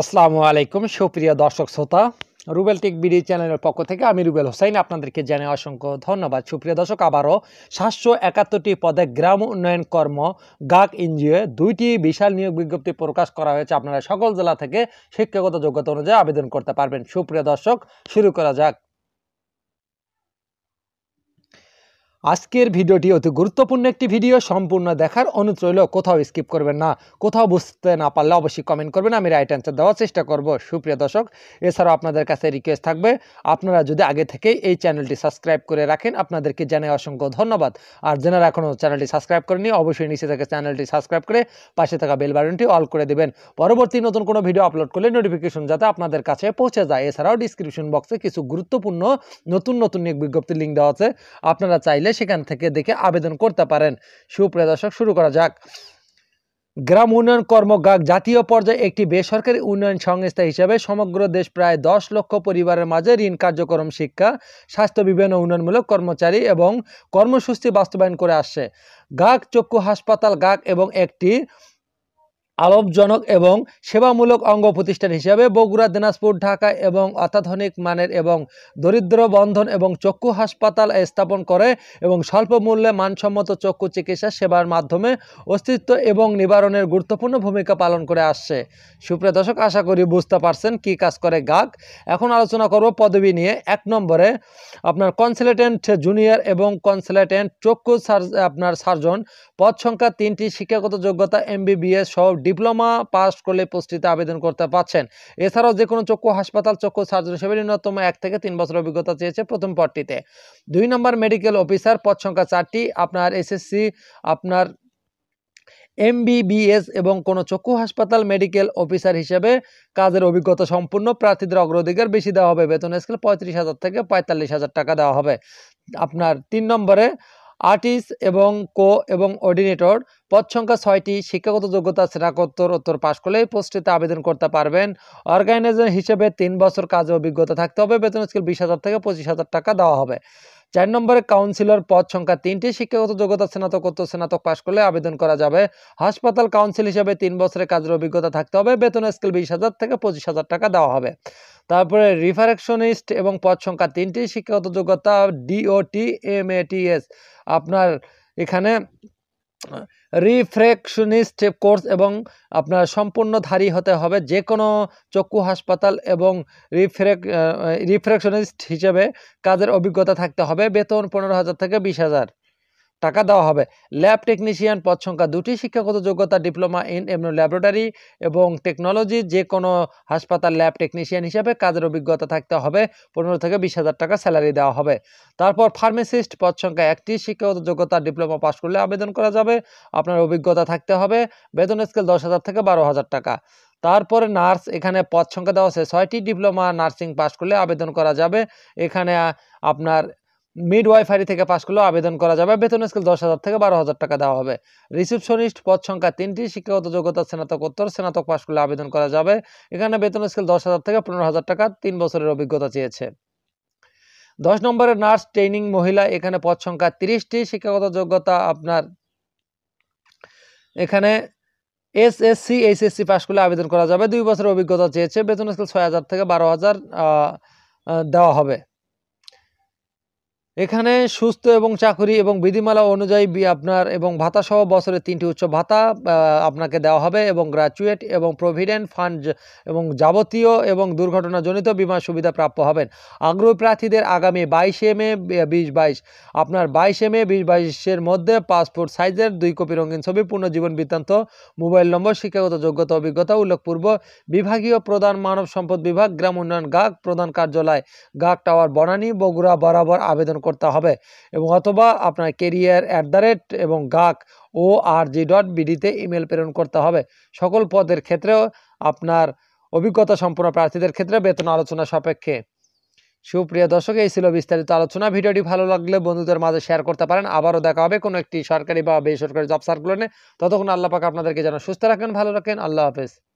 আসসালামু আলাইকুম সুপ্রিয় দর্শক শ্রোতা রুবেল টেক বিডি চ্যানেলের পক্ষ থেকে আমি রুবেল হোসাইন আপনাদেরকে জানে অসংখ্য ধন্যবাদ সুপ্রিয় দর্শক আবারও সাতশো একাত্তরটি পদে গ্রাম উন্নয়ন কর্ম গাক এনজিও দুইটি বিশাল নিয়োগ বিজ্ঞপ্তি প্রকাশ করা হয়েছে আপনারা সকল জেলা থেকে শিক্ষাগত যোগ্যতা অনুযায়ী আবেদন করতে পারবেন সুপ্রিয় দর্শক শুরু করা যাক আজকের ভিডিওটি অতি গুরুত্বপূর্ণ একটি ভিডিও সম্পূর্ণ দেখার অনুরোধ রইল কোথাও স্কিপ করবেন না কোথাও বুঝতে না পারলে অবশ্যই কমেন্ট করবেন আমি রাইট অ্যান্সার দেওয়ার চেষ্টা করব সুপ্রিয় দর্শক এছাড়াও আপনাদের কাছে রিকোয়েস্ট থাকবে আপনারা যদি আগে থেকে এই চ্যানেলটি সাবস্ক্রাইব করে রাখেন আপনাদেরকে জানে অসংখ্য ধন্যবাদ আর যেনারা এখনও চ্যানেলটি সাবস্ক্রাইব করেনি অবশ্যই নিচে থেকে চ্যানেলটি সাবস্ক্রাইব করে পাশে থাকা বেল বাটনটি অল করে দেবেন পরবর্তী নতুন কোনো ভিডিও আপলোড করলে নোটিফিকেশন যাতে আপনাদের কাছে পৌঁছে যায় এছাড়াও ডিসক্রিপশন বক্সে কিছু গুরুত্বপূর্ণ নতুন নতুন বিজ্ঞপ্তির লিঙ্ক দেওয়া আছে আপনারা চাইলে চাইলে সেখান থেকে দেখে আবেদন করতে পারেন সুপ্রিয় দর্শক শুরু করা যাক গ্রাম উন্নয়ন কর্মগাক জাতীয় পর্যায়ে একটি বেসরকারি উন্নয়ন সংস্থা হিসেবে সমগ্র দেশ প্রায় দশ লক্ষ পরিবারের মাঝে ঋণ কার্যক্রম শিক্ষা স্বাস্থ্য বিভিন্ন উন্নয়নমূলক কর্মচারী এবং কর্মসূচি বাস্তবায়ন করে আসছে গাক চক্ষু হাসপাতাল গাক এবং একটি আলোপজনক এবং সেবামূলক অঙ্গ প্রতিষ্ঠান হিসেবে বগুড়া দিনাজপুর ঢাকা এবং অত্যাধুনিক মানের এবং দরিদ্র বন্ধন এবং চক্ষু হাসপাতাল স্থাপন করে এবং স্বল্প মূল্যে মানসম্মত চক্ষু চিকিৎসা সেবার মাধ্যমে অস্তিত্ব এবং নিবারণের গুরুত্বপূর্ণ ভূমিকা পালন করে আসছে সুপ্রিয় দর্শক আশা করি বুঝতে পারছেন কি কাজ করে গাগ এখন আলোচনা করব পদবি নিয়ে এক নম্বরে আপনার কনসালটেন্ট জুনিয়র এবং কনসালটেন্ট চক্ষু সার্জ আপনার সার্জন পদ সংখ্যা তিনটি শিক্ষাগত যোগ্যতা এমবিবিএস সহ ডিপ্লোমা পাস করলে পোস্টটিতে আবেদন করতে পাচ্ছেন এছাড়াও যে কোনো চক্ষু হাসপাতাল চক্ষু সার্জন হিসেবে ন্যূনতম এক থেকে তিন বছর অভিজ্ঞতা চেয়েছে প্রথম পদটিতে দুই নম্বর মেডিকেল অফিসার পদ সংখ্যা চারটি আপনার এসএসসি আপনার এমবিবিএস এবং কোনো চক্ষু হাসপাতাল মেডিকেল অফিসার হিসেবে কাজের অভিজ্ঞতা সম্পূর্ণ প্রার্থীদের অগ্রাধিকার বেশি দেওয়া হবে বেতন স্কেল পঁয়ত্রিশ হাজার থেকে পঁয়তাল্লিশ হাজার টাকা দেওয়া হবে আপনার তিন নম্বরে আর্টিস্ট এবং কো এবং অর্ডিনেটর পদ সংখ্যা ছয়টি শিক্ষাগত যোগ্যতা স্নাকোত্তর উত্তর পাশ করলে এই পোস্টটিতে আবেদন করতে পারবেন অর্গানাইজার হিসেবে তিন বছর কাজে অভিজ্ঞতা থাকতে হবে বেতন স্কেল বিশ হাজার থেকে পঁচিশ হাজার টাকা দেওয়া হবে চার নম্বরে কাউন্সিলর পদ সংখ্যা তিনটি শিক্ষাগত যোগ্যতা স্নাতকোত্তর স্নাতক পাশ করলে আবেদন করা যাবে হাসপাতাল কাউন্সিল হিসেবে তিন বছরের কাজের অভিজ্ঞতা থাকতে হবে বেতন স্কেল বিশ হাজার থেকে পঁচিশ হাজার টাকা দেওয়া হবে তারপরে রিফারেকশনিস্ট এবং পদ সংখ্যা তিনটি শিক্ষাগত যোগ্যতা ডিওটি এম এটিএস আপনার এখানে রিফ্রেকশনিস্ট কোর্স এবং আপনার সম্পূর্ণধারী হতে হবে যে কোনো চক্ষু হাসপাতাল এবং রিফ্রেক রিফ্রেকশনিস্ট হিসেবে কাজের অভিজ্ঞতা থাকতে হবে বেতন পনেরো হাজার থেকে বিশ হাজার টাকা দেওয়া হবে ল্যাব টেকনিশিয়ান পদ সংখ্যা দুটি শিক্ষাগত যোগ্যতা ডিপ্লোমা ইন এমন ল্যাবরেটারি এবং টেকনোলজি যে কোনো হাসপাতাল ল্যাব টেকনিশিয়ান হিসাবে কাজের অভিজ্ঞতা থাকতে হবে পনেরো থেকে বিশ হাজার টাকা স্যালারি দেওয়া হবে তারপর ফার্মেসিস্ট পদ সংখ্যা একটি শিক্ষাগত যোগ্যতা ডিপ্লোমা পাশ করলে আবেদন করা যাবে আপনার অভিজ্ঞতা থাকতে হবে বেতন স্কেল দশ হাজার থেকে বারো হাজার টাকা তারপরে নার্স এখানে পদ সংখ্যা দেওয়া আছে ছয়টি ডিপ্লোমা নার্সিং পাস করলে আবেদন করা যাবে এখানে আপনার মিড ওয়াইফারি থেকে পাস করলেও আবেদন করা যাবে বেতন স্কেল দশ হাজার থেকে বারো হাজার টাকা দেওয়া হবে রিসেপশনিস্ট পদ সংখ্যা তিনটি শিক্ষাগত যোগ্যতা স্নাতকোত্তর স্নাতক পাস করলে আবেদন করা যাবে এখানে বেতন স্কেল দশ হাজার থেকে পনেরো হাজার টাকা তিন বছরের অভিজ্ঞতা চেয়েছে দশ নম্বরের নার্স ট্রেনিং মহিলা এখানে পদ সংখ্যা তিরিশটি শিক্ষাগত যোগ্যতা আপনার এখানে এস এস এইচএসসি পাস করলে আবেদন করা যাবে দুই বছরের অভিজ্ঞতা চেয়েছে বেতন স্কেল ছয় হাজার থেকে বারো হাজার দেওয়া হবে এখানে সুস্থ এবং চাকরি এবং বিধিমালা অনুযায়ী আপনার এবং ভাতা সহ তিনটি উচ্চ ভাতা আপনাকে দেওয়া হবে এবং গ্র্যাচুয়েট এবং প্রভিডেন্ট ফান্ড এবং যাবতীয় এবং দুর্ঘটনাজনিত বিমা সুবিধা প্রাপ্য হবেন আগ্রহী প্রার্থীদের আগামী বাইশে মে বিশ বাইশ আপনার বাইশে মে বিশ বাইশের মধ্যে পাসপোর্ট সাইজের দুই কপি রঙিন ছবি পুনর্জীবন বৃত্তান্ত মোবাইল নম্বর শিক্ষাগত যোগ্যতা অভিজ্ঞতা উল্লেখপূর্ব বিভাগীয় প্রধান মানব সম্পদ বিভাগ গ্রাম উন্নয়ন গাগ প্রধান কার্যালয় গাক টাওয়ার বনানী বগুড়া বরাবর আবেদন করতে হবে এবং অথবা আপনার কেরিয়ার অ্যাট দ্য রেট এবং গাক ও আর জি ডট বিডিতে ইমেল প্রেরণ করতে হবে সকল পদের ক্ষেত্রেও আপনার অভিজ্ঞতা সম্পন্ন প্রার্থীদের ক্ষেত্রে বেতন আলোচনা সাপেক্ষে সুপ্রিয় দর্শক এই ছিল বিস্তারিত আলোচনা ভিডিওটি ভালো লাগলে বন্ধুদের মাঝে শেয়ার করতে পারেন আবারও দেখা হবে কোনো একটি সরকারি বা বেসরকারি জব সার্কুলার নিয়ে ততক্ষণ আল্লাহ পাক আপনাদেরকে যেন সুস্থ রাখেন ভালো রাখেন আল্লাহ হাফেজ